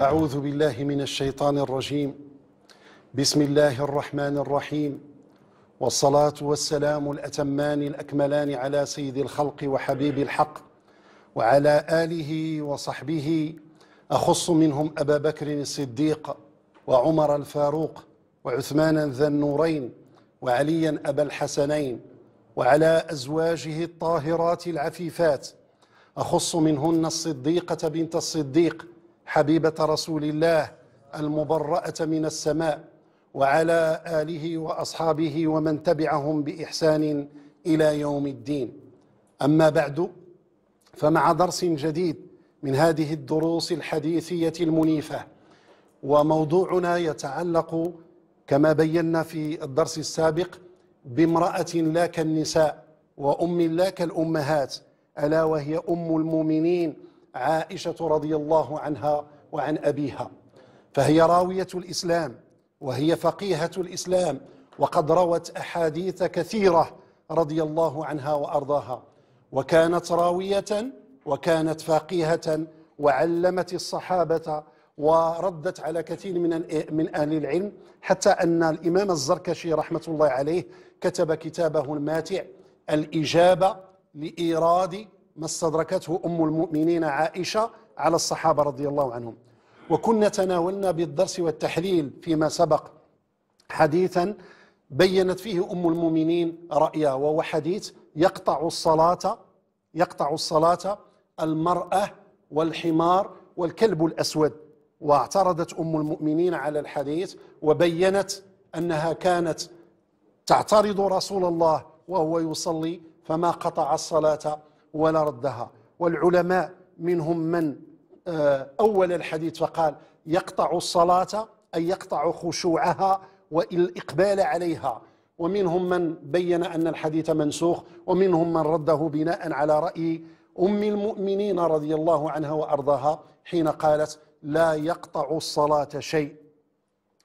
أعوذ بالله من الشيطان الرجيم بسم الله الرحمن الرحيم والصلاة والسلام الأتمان الأكملان على سيد الخلق وحبيب الحق وعلى آله وصحبه أخص منهم أبا بكر الصديق وعمر الفاروق وعثمان ذا النورين وعليا أبا الحسنين وعلى أزواجه الطاهرات العفيفات أخص منهن الصديقة بنت الصديق حبيبه رسول الله المبراه من السماء وعلى اله واصحابه ومن تبعهم باحسان الى يوم الدين اما بعد فمع درس جديد من هذه الدروس الحديثيه المنيفه وموضوعنا يتعلق كما بينا في الدرس السابق بامراه لا كالنساء وام لا كالامهات الا وهي ام المؤمنين عائشه رضي الله عنها وعن ابيها فهي راويه الاسلام وهي فقيهه الاسلام وقد روت احاديث كثيره رضي الله عنها وارضاها وكانت راويه وكانت فقيهه وعلمت الصحابه وردت على كثير من من اهل العلم حتى ان الامام الزركشي رحمه الله عليه كتب كتابه الماتع الاجابه لايراد ما استدركته أم المؤمنين عائشة على الصحابة رضي الله عنهم وكنا تناولنا بالدرس والتحليل فيما سبق حديثا بينت فيه أم المؤمنين رأيها وهو حديث يقطع الصلاة يقطع الصلاة المرأة والحمار والكلب الأسود واعترضت أم المؤمنين على الحديث وبينت أنها كانت تعترض رسول الله وهو يصلي فما قطع الصلاة ولا ردها والعلماء منهم من آه، أول الحديث فقال يقطع الصلاة أي يقطع خشوعها والإقبال عليها ومنهم من بين أن الحديث منسوخ ومنهم من رده بناء على رأي أم المؤمنين رضي الله عنها وأرضاها حين قالت لا يقطع الصلاة شيء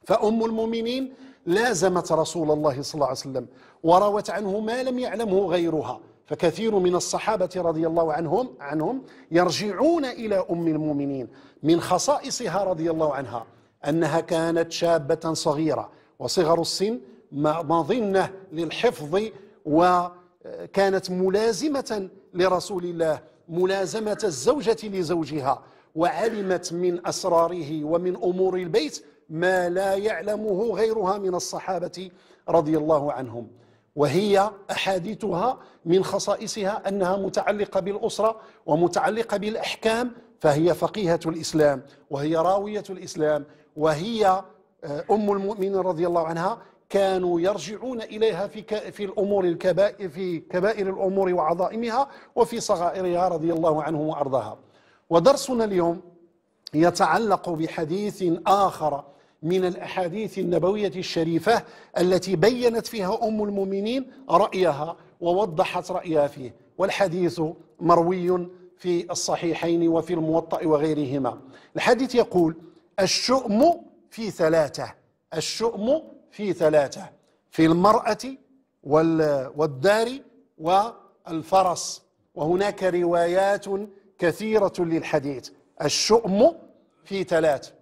فأم المؤمنين لازمت رسول الله صلى الله عليه وسلم وروت عنه ما لم يعلمه غيرها فكثير من الصحابة رضي الله عنهم عنهم يرجعون إلى أم المؤمنين من خصائصها رضي الله عنها أنها كانت شابة صغيرة وصغر السن مظنة للحفظ وكانت آه، ملازمة لرسول الله ملازمة الزوجة لزوجها وعلمت من أسراره ومن أمور البيت ما لا يعلمه غيرها من الصحابة رضي الله عنهم وهي احاديثها من خصائصها انها متعلقه بالاسره ومتعلقه بالاحكام فهي فقيهه الاسلام وهي راويه الاسلام وهي آه، ام المؤمنين رضي الله عنها كانوا يرجعون اليها في في الامور الكبائر في كبائر الامور وعظائمها وفي صغائرها رضي الله عنهم وارضاها ودرسنا اليوم يتعلق بحديث اخر من الاحاديث النبويه الشريفه التي بينت فيها ام المؤمنين رايها ووضحت رايها فيه والحديث مروي في الصحيحين وفي الموطأ وغيرهما الحديث يقول الشؤم في ثلاثة الشؤم في ثلاثة في المرأة والدار والفرس وهناك روايات كثيرة للحديث الشؤم في ثلاثة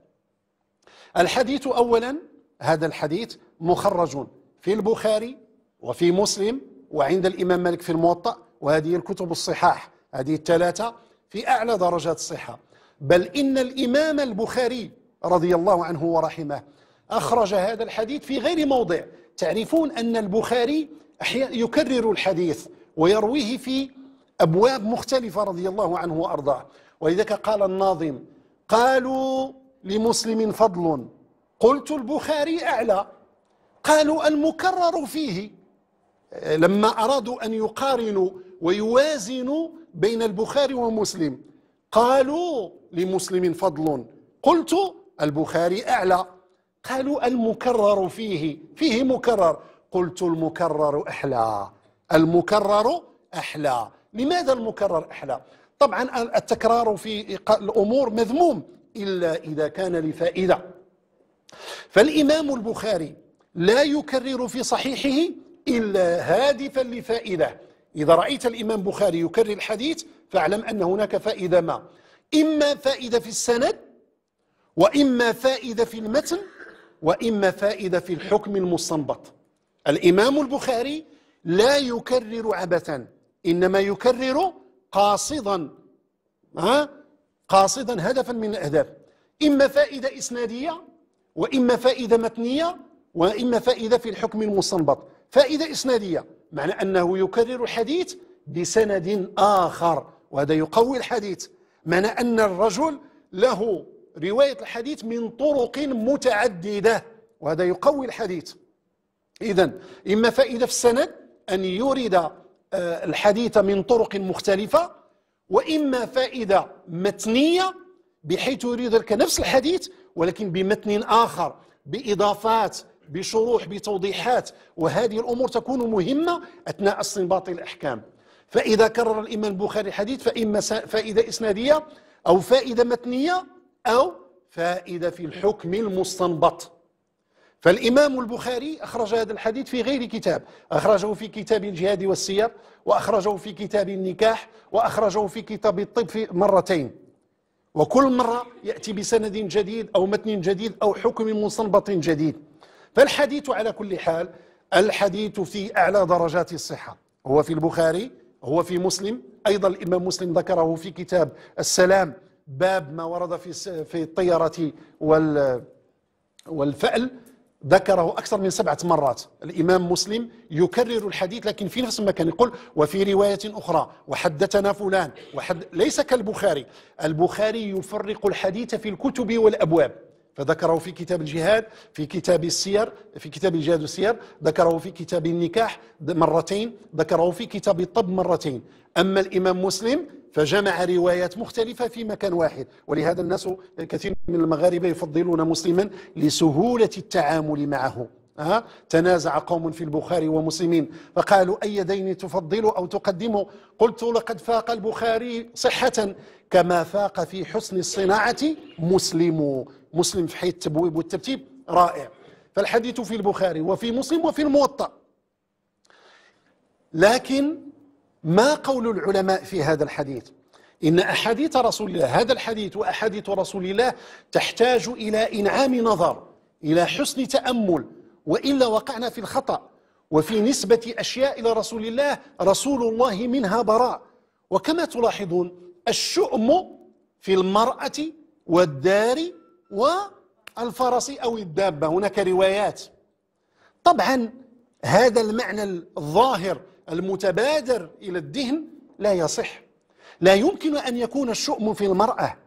الحديث أولا هذا الحديث مخرج في البخاري وفي مسلم وعند الإمام مالك في الموطأ وهذه الكتب الصحاح هذه الثلاثة في أعلى درجات الصحة بل إن الإمام البخاري رضي الله عنه ورحمه أخرج هذا الحديث في غير موضع تعرفون أن البخاري أحيانا يكرر الحديث ويرويه في أبواب مختلفة رضي الله عنه وأرضاه ولذلك قال الناظم قالوا لمسلم فضل قلت البخاري أعلى قالوا المكرر فيه لما أرادوا أن يقارنوا ويوازنوا بين البخاري ومسلم قالوا لمسلم فضل قلت البخاري أعلى قالوا المكرر فيه فيه مكرر قلت المكرر أحلى المكرر أحلى لماذا المكرر أحلى طبعا التكرار في الأمور مذموم إلا إذا كان لفائدة فالإمام البخاري لا يكرر في صحيحه إلا هادفا لفائدة إذا رأيت الإمام بخاري يكرر الحديث فاعلم أن هناك فائدة ما إما فائدة في السند وإما فائدة في المتن وإما فائدة في الحكم المستنبط الإمام البخاري لا يكرر عبثا إنما يكرر قاصدا ها قاصدا هدفا من الأهداف إما فائدة إسنادية وإما فائدة متنية وإما فائدة في الحكم المستنبط فائدة إسنادية معنى أنه يكرر الحديث بسند آخر وهذا يقوي الحديث معنى أن الرجل له رواية الحديث من طرق متعددة وهذا يقوي الحديث إذا إما فائدة في السند أن يورد آه، الحديث من طرق مختلفة وإما فائدة متنية بحيث يريد لك نفس الحديث ولكن بمتن آخر بإضافات بشروح بتوضيحات وهذه الأمور تكون مهمة أثناء استنباط الأحكام فإذا كرر الإمام البخاري الحديث فإما فائدة إسنادية أو فائدة متنية أو فائدة في الحكم المستنبط فالإمام البخاري أخرج هذا الحديث في غير كتاب أخرجه في كتاب الجهاد والسير وأخرجه في كتاب النكاح وأخرجه في كتاب الطب في مرتين وكل مرة يأتي بسند جديد أو متن جديد أو حكم مستنبط جديد فالحديث على كل حال الحديث في أعلى درجات الصحة هو في البخاري هو في مسلم أيضا الإمام مسلم ذكره في كتاب السلام باب ما ورد في في الطيرة وال والفأل ذكره أكثر من سبعة مرات الإمام مسلم يكرر الحديث لكن في نفس المكان يقول وفي رواية أخرى وحدثنا فلان وحد ليس كالبخاري البخاري يفرق الحديث في الكتب والأبواب فذكره في كتاب الجهاد في كتاب السير في كتاب الجهاد والسير ذكره في كتاب النكاح مرتين ذكره في كتاب الطب مرتين أما الإمام مسلم فجمع روايات مختلفة في مكان واحد ولهذا الناس كثير من المغاربة يفضلون مسلما لسهولة التعامل معه أه؟ تنازع قوم في البخاري ومسلمين فقالوا أي دين تفضل أو تقدم قلت لقد فاق البخاري صحة كما فاق في حسن الصناعة مسلم مسلم في حيث التبويب والترتيب رائع فالحديث في البخاري وفي مسلم وفي الموطأ لكن ما قول العلماء في هذا الحديث إن أحاديث رسول الله هذا الحديث وأحاديث رسول الله تحتاج إلى إنعام نظر إلى حسن تأمل وإلا وقعنا في الخطأ وفي نسبة أشياء إلى رسول الله رسول الله منها براء وكما تلاحظون الشؤم في المرأة والدار والفرس أو الدابة هناك روايات طبعا هذا المعنى الظاهر المتبادر إلى الذهن لا يصح لا يمكن أن يكون الشؤم في المرأة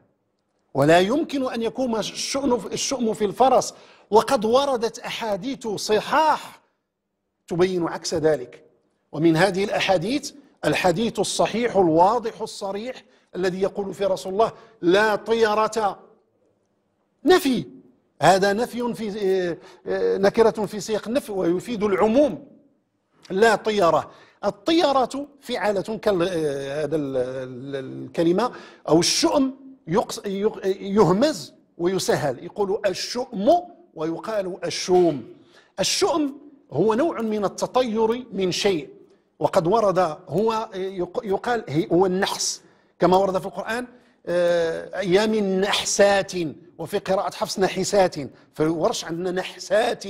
ولا يمكن أن يكون الشؤم في الفرس وقد وردت أحاديث صحاح تبين عكس ذلك ومن هذه الأحاديث الحديث الصحيح الواضح الصريح الذي يقول في رسول الله لا طيرة نفي هذا نفي في آه، آه، نكرة في سياق النفي ويفيد العموم لا طيرة الطيارة فعالة هذا الكلمة أو الشؤم يهمز ويسهل يقول الشؤم ويقال الشوم الشؤم هو نوع من التطير من شيء وقد ورد هو يقال هو النحس كما ورد في القرآن آه، أيام نحسات وفي قراءة حفص نحسات في الورش عندنا نحسات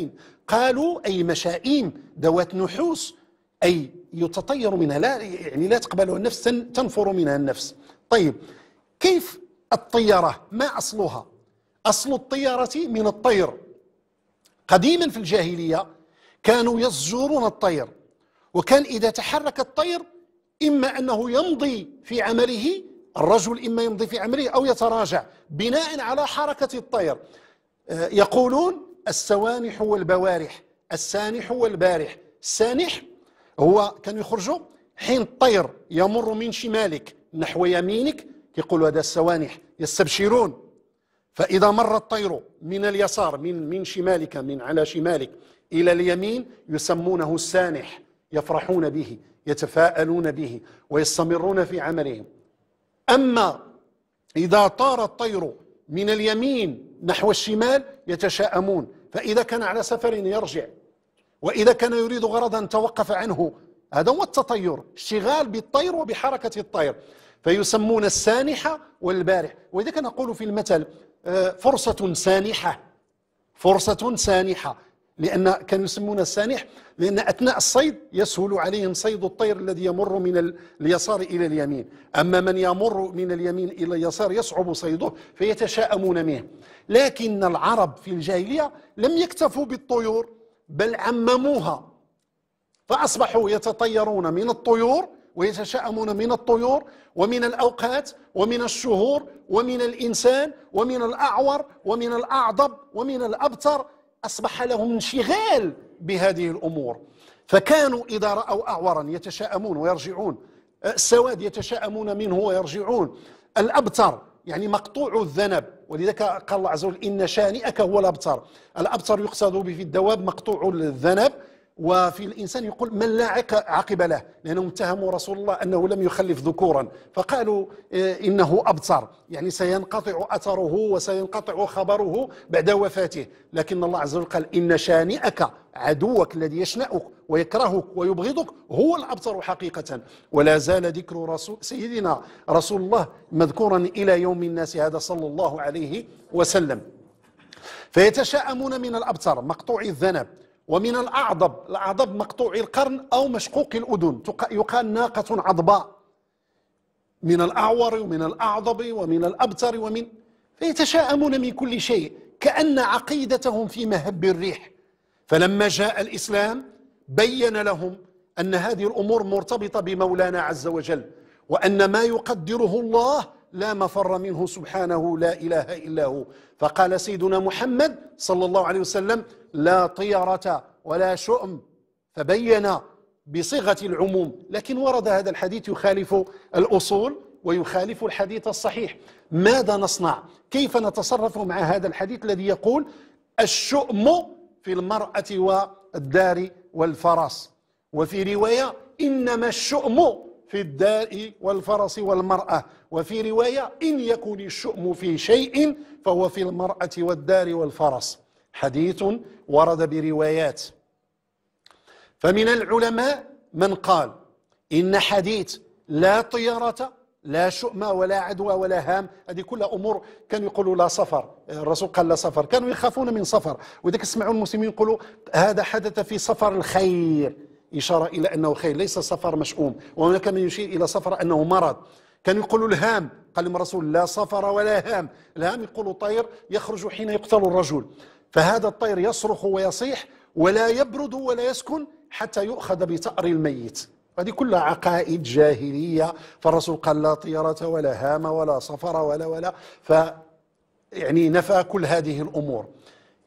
قالوا أي مشائيم ذوات نحوس أي يتطير منها لا يعني لا تقبلها النفس تنفر منها النفس طيب كيف الطيرة ما أصلها أصل الطيرة من الطير قديما في الجاهلية كانوا يزجرون الطير وكان إذا تحرك الطير إما أنه يمضي في عمله الرجل إما يمضي في عمله أو يتراجع بناء على حركة الطير آه، يقولون السوانح والبوارح السانح والبارح السانح هو كانوا يخرجوا حين الطير يمر من شمالك نحو يمينك يقول هذا السوانح يستبشرون فإذا مر الطير من اليسار من من شمالك من على شمالك إلى اليمين يسمونه السانح يفرحون به يتفاءلون به ويستمرون في عملهم أما إذا طار الطير من اليمين نحو الشمال يتشاءمون فإذا كان على سفر يرجع وإذا كان يريد غرضا توقف عنه هذا هو التطير اشتغال بالطير وبحركة الطير فيسمون السانحة والبارح ولذلك نقول في المثل آه، فرصة سانحة فرصة سانحة لأن كانوا يسمون السانح لأن أثناء الصيد يسهل عليهم صيد الطير الذي يمر من اليسار إلى اليمين أما من يمر من اليمين إلى اليسار يصعب صيده فيتشاءمون منه لكن العرب في الجاهلية لم يكتفوا بالطيور بل عمموها فأصبحوا يتطيرون من الطيور ويتشاءمون من الطيور ومن الأوقات ومن الشهور ومن الإنسان ومن الأعور ومن الأعضب ومن الأبتر أصبح لهم انشغال بهذه الأمور فكانوا إذا رأوا أعورا يتشاءمون ويرجعون أه، السواد يتشاءمون منه ويرجعون الأبتر يعني مقطوع الذنب ولذلك قال الله عز وجل إن شانئك هو الابتر الابتر يقصد به في الدواب مقطوع الذنب وفي الإنسان يقول من لا عقب له لأنهم اتهموا رسول الله أنه لم يخلف ذكورا فقالوا إيه، إنه أبصر يعني سينقطع أثره وسينقطع خبره بعد وفاته لكن الله عز وجل قال إن شانئك عدوك الذي يشنأك ويكرهك ويبغضك هو الأبصر حقيقة ولا زال ذكر رسول سيدنا رسول الله مذكورا إلى يوم الناس هذا صلى الله عليه وسلم فيتشاءمون من الأبصر مقطوع الذنب ومن الأعضب الأعضب مقطوع القرن أو مشقوق الأذن يقال ناقة عضباء من الأعور ومن الأعضب ومن الأبتر ومن فيتشاءمون من كل شيء كأن عقيدتهم في مهب الريح فلما جاء الإسلام بين لهم أن هذه الأمور مرتبطة بمولانا عز وجل وأن ما يقدره الله لا مفر منه سبحانه لا إله إلا هو فقال سيدنا محمد صلى الله عليه وسلم لا طيرة ولا شؤم فبين بصيغة العموم لكن ورد هذا الحديث يخالف الأصول ويخالف الحديث الصحيح ماذا نصنع كيف نتصرف مع هذا الحديث الذي يقول الشؤم في المرأة والدار والفرس وفي رواية إنما الشؤم في الداء والفرس والمرأة وفي رواية إن يكن الشؤم في شيء فهو في المرأة والدار والفرس حديث ورد بروايات فمن العلماء من قال إن حديث لا طيارة لا شؤم ولا عدوى ولا هام هذه كلها أمور كانوا يقولوا لا سفر الرسول قال لا سفر كانوا يخافون من سفر وإذا سمعوا المسلمين يقولوا هذا حدث في سفر الخير إشارة إلى أنه خير ليس سفر مشؤوم وهناك من يشير إلى سفر أنه مرض كان يقول الهام قال لهم الرسول لا صفر ولا هام الهام يقول طير يخرج حين يقتل الرجل فهذا الطير يصرخ ويصيح ولا يبرد ولا يسكن حتى يؤخذ بتأر الميت هذه كلها عقائد جاهلية فالرسول قال لا طيرة ولا هام ولا صفر ولا ولا ف يعني نفى كل هذه الأمور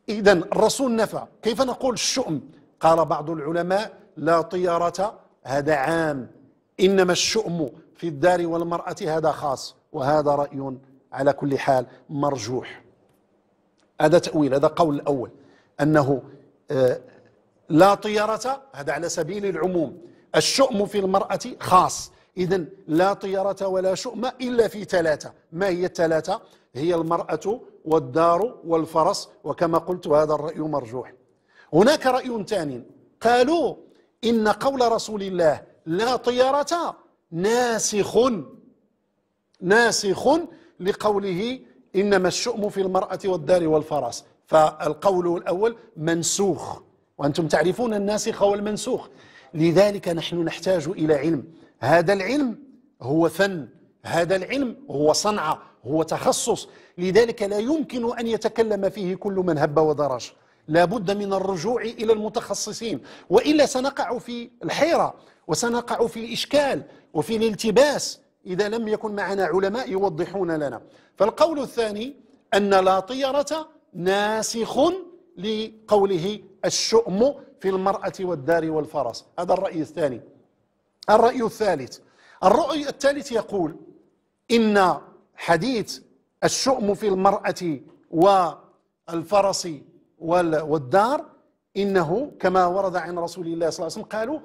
إذا الرسول نفى كيف نقول الشؤم قال بعض العلماء لا طيارة هذا عام إنما الشؤم في الدار والمرأة هذا خاص وهذا رأي على كل حال مرجوح هذا تأويل هذا قول الأول أنه آه، لا طيرة هذا على سبيل العموم الشؤم في المرأة خاص إذا لا طيرة ولا شؤم إلا في ثلاثة ما هي الثلاثة؟ هي المرأة والدار والفرس وكما قلت هذا الرأي مرجوح هناك رأي ثاني قالوا إن قول رسول الله لا طيارة ناسخ ناسخ لقوله إنما الشؤم في المرأة والدار والفرس فالقول الأول منسوخ وأنتم تعرفون الناسخ والمنسوخ لذلك نحن نحتاج إلى علم هذا العلم هو فن هذا العلم هو صنعة هو تخصص لذلك لا يمكن أن يتكلم فيه كل من هب ودرج لابد من الرجوع إلى المتخصصين وإلا سنقع في الحيرة وسنقع في الإشكال وفي الالتباس إذا لم يكن معنا علماء يوضحون لنا فالقول الثاني أن لا طيرة ناسخ لقوله الشؤم في المرأة والدار والفرس هذا الرأي الثاني الرأي الثالث الرأي الثالث يقول إن حديث الشؤم في المرأة والفرس والدار إنه كما ورد عن رسول الله صلى الله عليه وسلم قالوا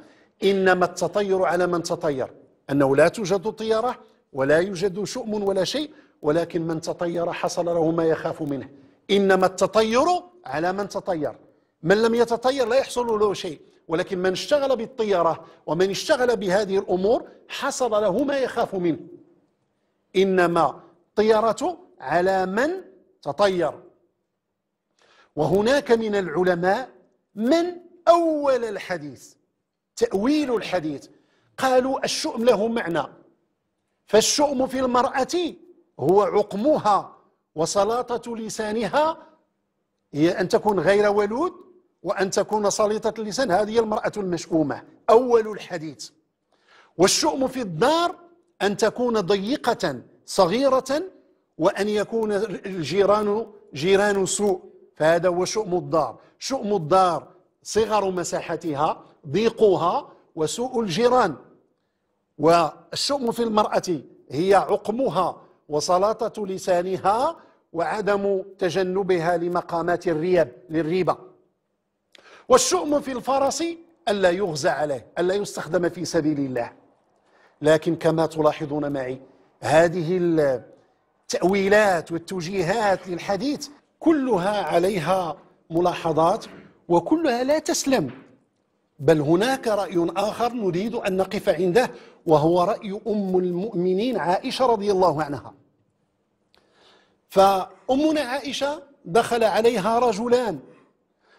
إنما التطير على من تطير أنه لا توجد طيارة ولا يوجد شؤم ولا شيء ولكن من تطير حصل له ما يخاف منه إنما التطير على من تطير من لم يتطير لا يحصل له شيء ولكن من اشتغل بالطيرة ومن اشتغل بهذه الأمور حصل له ما يخاف منه إنما الطيرة على من تطير وهناك من العلماء من أول الحديث تأويل الحديث قالوا الشؤم له معنى فالشؤم في المرأة هو عقمها وسلاطة لسانها هي أن تكون غير ولود وأن تكون سليطة اللسان هذه المرأة المشؤومة أول الحديث والشؤم في الدار أن تكون ضيقة صغيرة وأن يكون الجيران جيران سوء فهذا هو شؤم الدار شؤم الدار صغر مساحتها ضيقها وسوء الجيران والشؤم في المرأة هي عقمها وسلاطة لسانها وعدم تجنبها لمقامات الريب للريبة والشؤم في الفرس ألا يغزى عليه ألا يستخدم في سبيل الله لكن كما تلاحظون معي هذه التأويلات والتوجيهات للحديث كلها عليها ملاحظات وكلها لا تسلم بل هناك راي اخر نريد ان نقف عنده وهو راي ام المؤمنين عائشه رضي الله عنها فامنا عائشه دخل عليها رجلان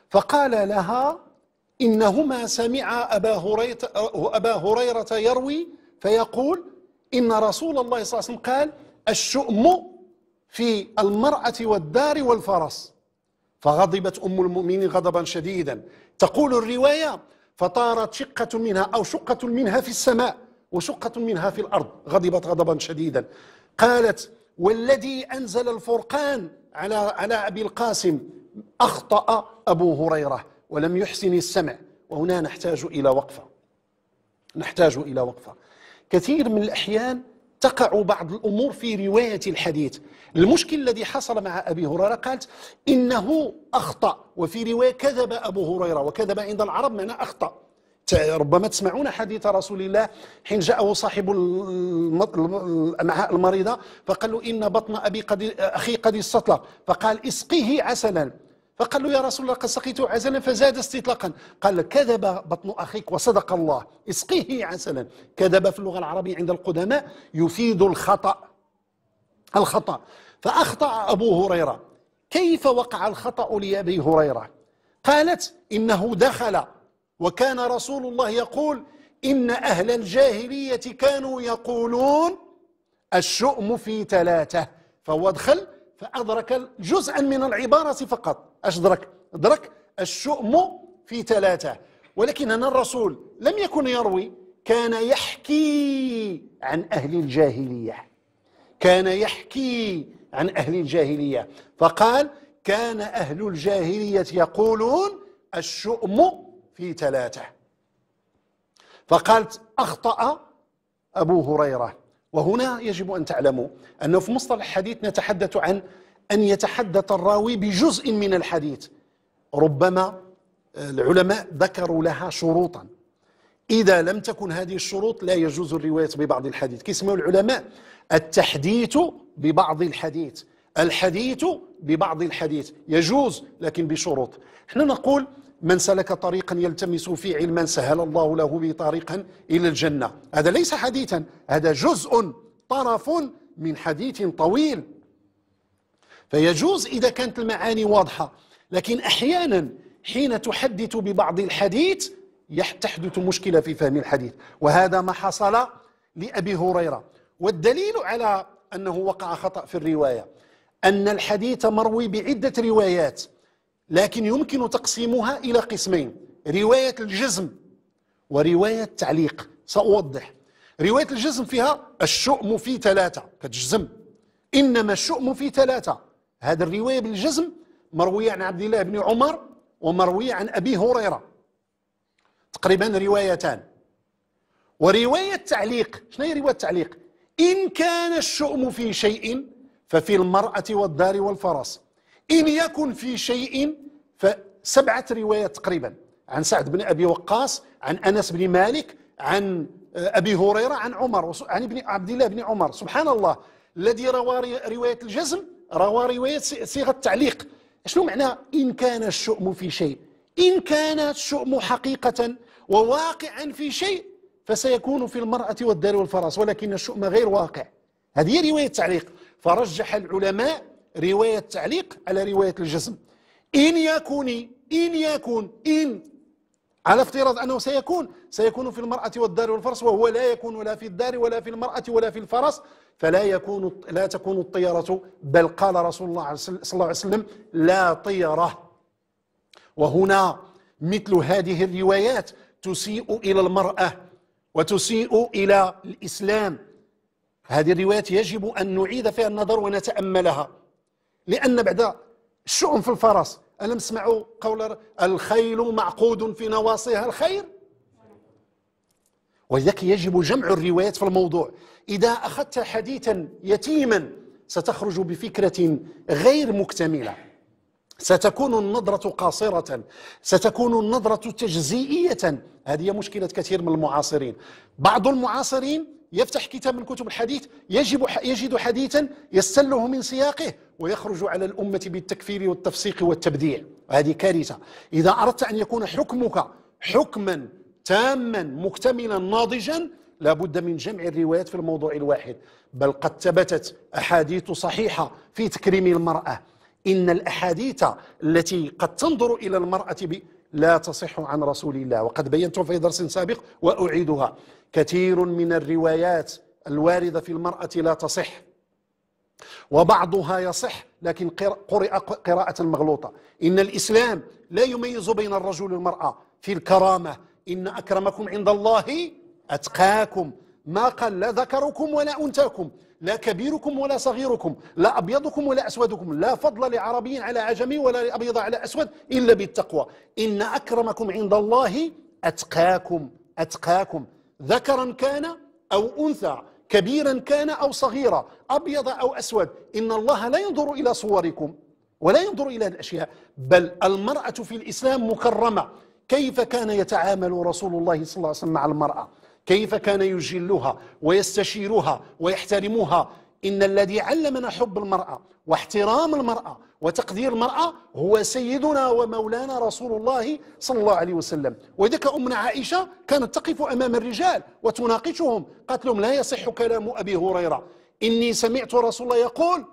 فقال لها انهما سمع ابا هريره ابا هريره يروي فيقول ان رسول الله صلى الله عليه وسلم قال الشؤم في المرأة والدار والفرس فغضبت أم المؤمنين غضبا شديدا تقول الرواية فطارت شقة منها أو شقة منها في السماء وشقة منها في الأرض غضبت غضبا شديدا قالت والذي أنزل الفرقان على على أبي القاسم أخطأ أبو هريرة ولم يحسن السمع وهنا نحتاج إلى وقفة نحتاج إلى وقفة كثير من الأحيان تقع بعض الأمور في رواية الحديث المشكل الذي حصل مع أبي هريرة قالت إنه أخطأ وفي رواية كذب أبو هريرة وكذب عند العرب معنى أخطأ ربما تسمعون حديث رسول الله حين جاءه صاحب الأمعاء المريضة فقال له إن بطن أبي قد أخي قد استطلق فقال اسقيه عسلا فقال له يا رسول الله قد سقيت عسلا فزاد استطلاقا قال كذب بطن أخيك وصدق الله اسقيه عسلا كذب في اللغة العربية عند القدماء يفيد الخطأ الخطأ فأخطأ أبو هريرة كيف وقع الخطأ لأبي هريرة قالت إنه دخل وكان رسول الله يقول إن أهل الجاهلية كانوا يقولون الشؤم في ثلاثة فهو دخل فأدرك جزءا من العبارة فقط اش درك درك الشؤم في ثلاثة ولكن أن الرسول لم يكن يروي كان يحكي عن أهل الجاهلية كان يحكي عن أهل الجاهلية فقال كان أهل الجاهلية يقولون الشؤم في ثلاثة فقالت أخطأ أبو هريرة وهنا يجب أن تعلموا أنه في مصطلح الحديث نتحدث عن أن يتحدث الراوي بجزء من الحديث ربما آه، العلماء ذكروا لها شروطا إذا لم تكن هذه الشروط لا يجوز الرواية ببعض الحديث كيسمى العلماء التحديث ببعض الحديث الحديث ببعض الحديث يجوز لكن بشروط احنا نقول من سلك طريقا يلتمس فيه علما سهل الله له به طريقا إلى الجنة هذا ليس حديثا هذا جزء طرف من حديث طويل فيجوز إذا كانت المعاني واضحة لكن أحيانا حين تحدث ببعض الحديث تحدث مشكلة في فهم الحديث وهذا ما حصل لأبي هريرة والدليل على أنه وقع خطأ في الرواية أن الحديث مروي بعدة روايات لكن يمكن تقسيمها إلى قسمين رواية الجزم ورواية التعليق سأوضح رواية الجزم فيها الشؤم في ثلاثة كتجزم إنما الشؤم في ثلاثة هذه الرواية بالجزم مروية عن عبد الله بن عمر ومروية عن أبي هريرة تقريبا روايتان ورواية تعليق شنو هي رواية التعليق إن كان الشؤم في شيء ففي المرأة والدار والفرس إن يكن في شيء فسبعة روايات تقريبا عن سعد بن أبي وقاص عن أنس بن مالك عن أبي هريرة عن عمر عن ابن عبد الله بن عمر سبحان الله الذي روى رواية الجزم روى رواية صيغة التعليق شنو معنى إن كان الشؤم في شيء إن كان الشؤم حقيقة وواقعا في شيء فسيكون في المرأة والدار والفرس ولكن الشؤم غير واقع هذه هي رواية التعليق فرجح العلماء رواية التعليق على رواية الجزم إن يكون إن يكون إن على افتراض أنه سيكون سيكون في المرأة والدار والفرس وهو لا يكون لا في الدار ولا في المرأة ولا في الفرس فلا يكون لا تكون الطيرة بل قال رسول الله صلى الله عليه وسلم لا طيرة وهنا مثل هذه الروايات تسيء إلى المرأة وتسيء إلى الإسلام هذه الروايات يجب أن نعيد فيها النظر ونتأملها لأن بعد الشؤم في الفرس ألم سمعوا قول الخيل معقود في نواصيها الخير ولذلك يجب جمع الروايات في الموضوع إذا أخذت حديثا يتيما ستخرج بفكرة غير مكتملة ستكون النظرة قاصرة ستكون النظرة تجزئية هذه مشكلة كثير من المعاصرين بعض المعاصرين يفتح كتاب من كتب الحديث يجب يجد حديثا يستله من سياقه ويخرج على الأمة بالتكفير والتفسيق والتبديع هذه كارثة إذا أردت أن يكون حكمك حكما تاما مكتملا ناضجا لابد من جمع الروايات في الموضوع الواحد بل قد ثبتت أحاديث صحيحة في تكريم المرأة إن الأحاديث التي قد تنظر إلى المرأة لا تصح عن رسول الله وقد بينته في درس سابق وأعيدها كثير من الروايات الواردة في المرأة لا تصح وبعضها يصح لكن قرئ قراءة مغلوطة إن الإسلام لا يميز بين الرجل والمرأة في الكرامة إن أكرمكم عند الله أتقاكم ما قال لا ذكركم ولا أنثاكم لا كبيركم ولا صغيركم لا أبيضكم ولا أسودكم لا فضل لعربي على عجمي ولا لأبيض على أسود إلا بالتقوى إن أكرمكم عند الله أتقاكم أتقاكم ذكرا كان أو أنثى كبيرا كان أو صغيرا أبيض أو أسود إن الله لا ينظر إلى صوركم ولا ينظر إلى الأشياء بل المرأة في الإسلام مكرمة كيف كان يتعامل رسول الله صلى الله عليه وسلم مع المرأة كيف كان يجلها ويستشيرها ويحترمها إن الذي علمنا حب المرأة واحترام المرأة وتقدير المرأة هو سيدنا ومولانا رسول الله صلى الله عليه وسلم وإذا أمنا عائشة كانت تقف أمام الرجال وتناقشهم قالت لهم لا يصح كلام أبي هريرة إني سمعت رسول الله يقول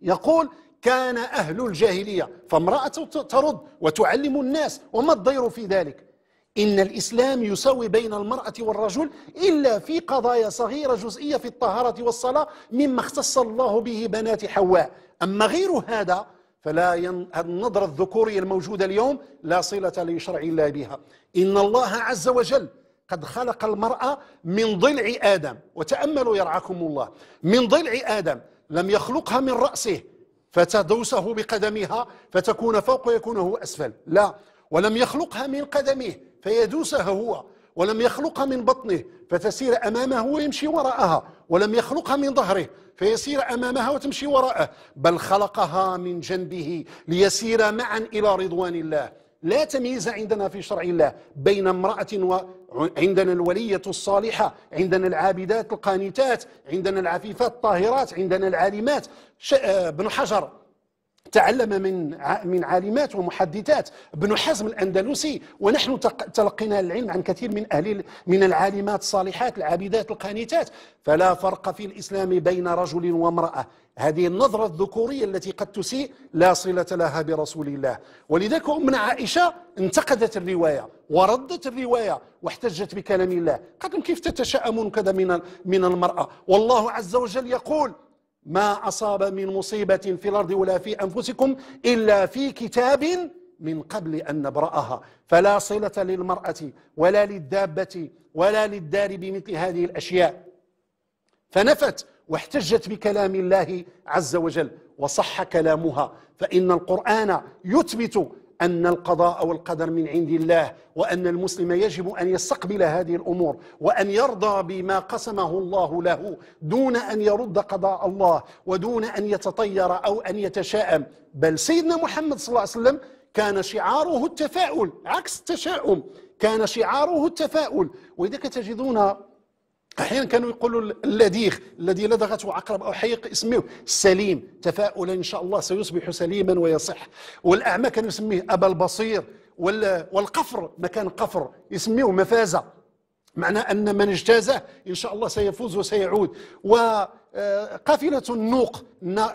يقول كان أهل الجاهلية فامرأة ترد وتعلم الناس وما الضير في ذلك إن الإسلام يساوي بين المرأة والرجل إلا في قضايا صغيرة جزئية في الطهارة والصلاة مما اختص الله به بنات حواء أما غير هذا فلا ين... النظرة الذكورية الموجودة اليوم لا صلة لشرع الله بها إن الله عز وجل قد خلق المرأة من ضلع آدم وتأملوا يرعاكم الله من ضلع آدم لم يخلقها من رأسه فتدوسه بقدمها فتكون فوق ويكون هو أسفل لا ولم يخلقها من قدمه فيدوسها هو ولم يخلقها من بطنه فتسير امامه ويمشي وراءها ولم يخلقها من ظهره فيسير امامها وتمشي وراءه بل خلقها من جنبه ليسير معا الى رضوان الله لا تمييز عندنا في شرع الله بين امرأة وعندنا الولية الصالحة عندنا العابدات القانتات عندنا العفيفات الطاهرات عندنا العالمات ش... آه، ابن حجر تعلم من من عالمات ومحدثات ابن حزم الاندلسي ونحن تلقينا العلم عن كثير من اهل من العالمات الصالحات العابدات القانتات فلا فرق في الاسلام بين رجل وامراه هذه النظرة الذكورية التي قد تسيء لا صلة لها برسول الله ولذلك أمنا عائشة انتقدت الرواية وردت الرواية واحتجت بكلام الله قالت كيف تتشائمون كذا من من المرأة والله عز وجل يقول ما أصاب من مصيبة في الأرض ولا في أنفسكم إلا في كتاب من قبل أن نبرأها فلا صلة للمرأة ولا للدابة ولا للدار بمثل هذه الأشياء فنفت واحتجت بكلام الله عز وجل وصح كلامها فإن القرآن يثبت أن القضاء والقدر من عند الله وأن المسلم يجب أن يستقبل هذه الأمور وأن يرضى بما قسمه الله له دون أن يرد قضاء الله ودون أن يتطير أو أن يتشائم بل سيدنا محمد صلى الله عليه وسلم كان شعاره التفاؤل عكس التشاؤم كان شعاره التفاؤل وإذا تجدون احيانا كانوا يقولوا اللديخ الذي لدغته عقرب او حيق اسميه سليم تفاؤلا ان شاء الله سيصبح سليما ويصح والاعمى كانوا يسميه ابا البصير والقفر مكان قفر يسميه مفازه معناه ان من اجتازه ان شاء الله سيفوز وسيعود وقافله النوق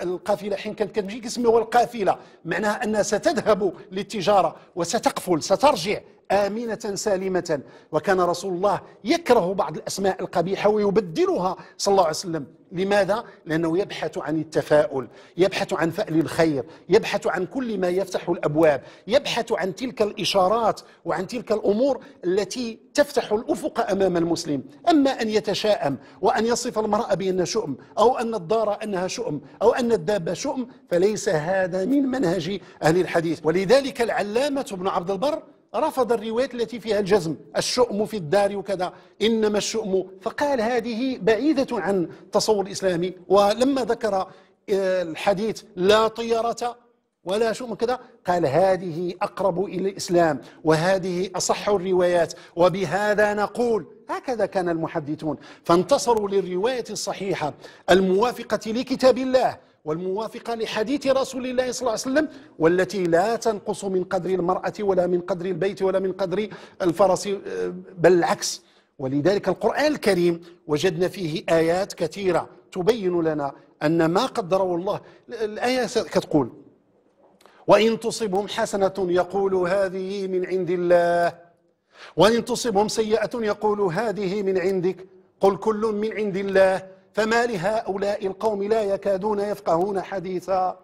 القافله حين كانت كتمشي كيسميوها القافله معناها انها ستذهب للتجاره وستقفل سترجع آمنة سالمة وكان رسول الله يكره بعض الأسماء القبيحة ويبدلها صلى الله عليه وسلم لماذا؟ لأنه يبحث عن التفاؤل يبحث عن فأل الخير يبحث عن كل ما يفتح الأبواب يبحث عن تلك الإشارات وعن تلك الأمور التي تفتح الأفق أمام المسلم أما أن يتشاءم وأن يصف المرأة بأنها شؤم أو أن الدار أنها شؤم أو أن الدابة شؤم فليس هذا من منهج أهل الحديث ولذلك العلامة ابن عبد البر رفض الروايات التي فيها الجزم الشؤم في الدار وكذا إنما الشؤم فقال هذه بعيدة عن التصور الإسلامي ولما ذكر آه، الحديث لا طيرة ولا شؤم كذا قال هذه أقرب إلى الإسلام وهذه أصح الروايات وبهذا نقول هكذا كان المحدثون فانتصروا للرواية الصحيحة الموافقة لكتاب الله والموافقة لحديث رسول الله صلى الله عليه وسلم والتي لا تنقص من قدر المرأة ولا من قدر البيت ولا من قدر الفرس آه، بل العكس ولذلك القرآن الكريم وجدنا فيه آيات كثيرة تبين لنا أن ما قدره الله الآية كتقول وإن تصبهم حسنة يقول هذه من عند الله وإن تصبهم سيئة يقول هذه من عندك قل كل من عند الله فما لهؤلاء القوم لا يكادون يفقهون حديثا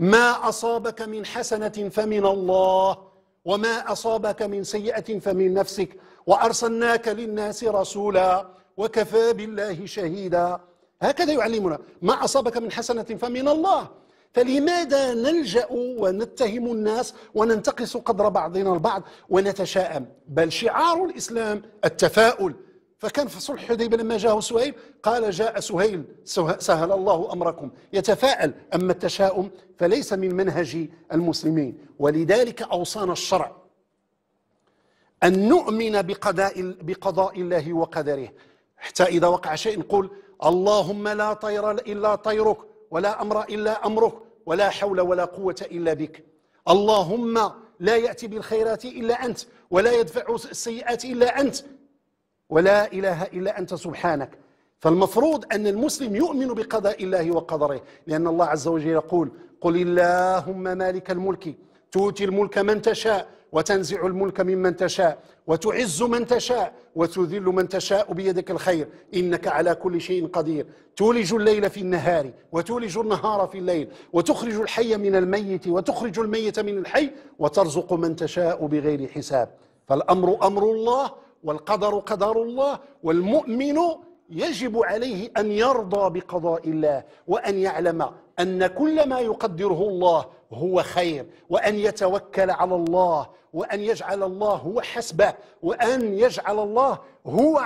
ما أصابك من حسنة فمن الله وما أصابك من سيئة فمن نفسك وأرسلناك للناس رسولا وكفى بالله شهيدا هكذا يعلمنا ما أصابك من حسنة فمن الله فلماذا نلجأ ونتهم الناس وننتقص قدر بعضنا البعض ونتشاءم بل شعار الإسلام التفاؤل فكان في صلح حديبية لما جاءه سهيل قال جاء سهيل سهل الله أمركم يتفاءل أما التشاؤم فليس من منهج المسلمين ولذلك أوصانا الشرع أن نؤمن بقضاء, بقضاء الله وقدره حتى إذا وقع شيء نقول اللهم لا طير إلا طيرك ولا أمر إلا أمرك ولا حول ولا قوة إلا بك اللهم لا يأتي بالخيرات إلا أنت ولا يدفع السيئات إلا أنت ولا إله إلا أنت سبحانك فالمفروض أن المسلم يؤمن بقضاء الله وقدره لأن الله عز وجل يقول قل اللهم مالك الملك تؤتي الملك من تشاء وتنزع الملك ممن تشاء وتعز من تشاء وتذل من تشاء بيدك الخير انك على كل شيء قدير تولج الليل في النهار وتولج النهار في الليل وتخرج الحي من الميت وتخرج الميت من الحي وترزق من تشاء بغير حساب فالامر امر الله والقدر قدر الله والمؤمن يجب عليه ان يرضى بقضاء الله وان يعلم ان كل ما يقدره الله هو خير وان يتوكل على الله وان يجعل الله هو حسبه وان يجعل الله هو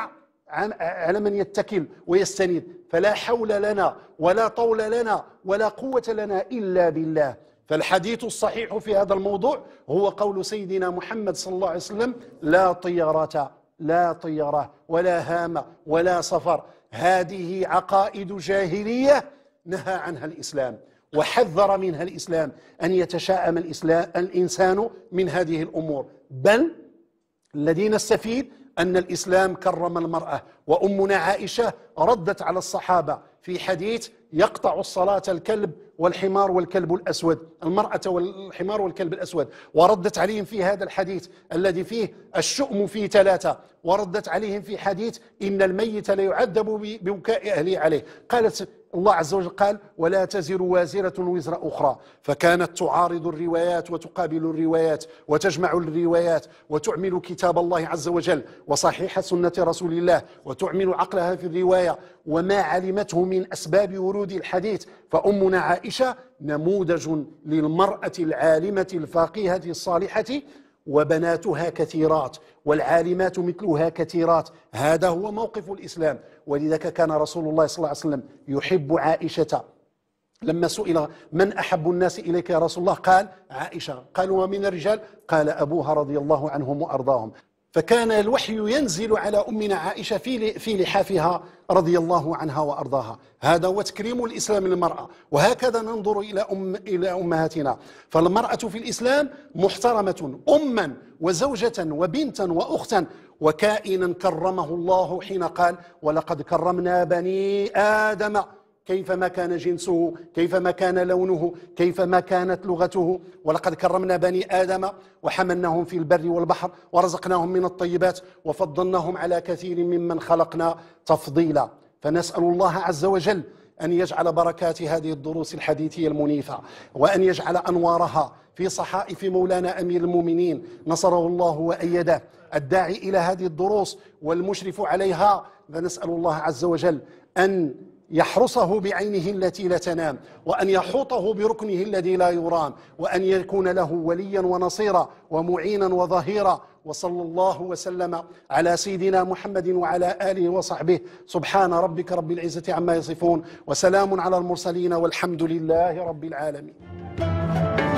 على من يتكل ويستند فلا حول لنا ولا طول لنا ولا قوه لنا الا بالله فالحديث الصحيح في هذا الموضوع هو قول سيدنا محمد صلى الله عليه وسلم لا طيرة لا طيرة ولا هامة ولا صفر هذه عقائد جاهلية نهى عنها الإسلام وحذر منها الإسلام أن يتشاءم الإسلام الإنسان من هذه الأمور بل الذي نستفيد أن الإسلام كرم المرأة وأمنا عائشة ردت على الصحابة في حديث يقطع الصلاة الكلب والحمار والكلب الأسود المرأة والحمار والكلب الأسود وردت عليهم في هذا الحديث الذي فيه الشؤم في ثلاثة وردت عليهم في حديث إن الميت ليعذب ببكاء أهله عليه قالت الله عز وجل قال ولا تزر وازرة وزر أخرى فكانت تعارض الروايات وتقابل الروايات وتجمع الروايات وتعمل كتاب الله عز وجل وصحيح سنة رسول الله وتعمل عقلها في الرواية وما علمته من أسباب ورود الحديث فأمنا عائشة نموذج للمرأة العالمة الفاقهة الصالحة وبناتها كثيرات والعالمات مثلها كثيرات هذا هو موقف الإسلام ولذلك كان رسول الله صلى الله عليه وسلم يحب عائشة لما سئل من أحب الناس إليك يا رسول الله قال عائشة قال ومن الرجال قال أبوها رضي الله عنهم وأرضاهم فكان الوحي ينزل على أمنا عائشة في في لحافها رضي الله عنها وأرضاها هذا هو تكريم الإسلام للمرأة وهكذا ننظر إلى أم إلى أمهاتنا فالمرأة في الإسلام محترمة أما وزوجة وبنتا وأختا وكائنا كرمه الله حين قال ولقد كرمنا بني آدم كيفما كان جنسه كيفما كان لونه كيفما كانت لغته ولقد كرمنا بني آدم وحملناهم في البر والبحر ورزقناهم من الطيبات وفضلناهم على كثير ممن خلقنا تفضيلا فنسأل الله عز وجل أن يجعل بركات هذه الدروس الحديثية المنيفة وأن يجعل أنوارها في صحائف مولانا أمير المؤمنين نصره الله وأيده الداعي إلى هذه الدروس والمشرف عليها فنسأل الله عز وجل أن يحرسه بعينه التي لا تنام وأن يحوطه بركنه الذي لا يرام وأن يكون له وليا ونصيرا ومعينا وظهيرا وصلى الله وسلم على سيدنا محمد وعلى آله وصحبه سبحان ربك رب العزة عما يصفون وسلام على المرسلين والحمد لله رب العالمين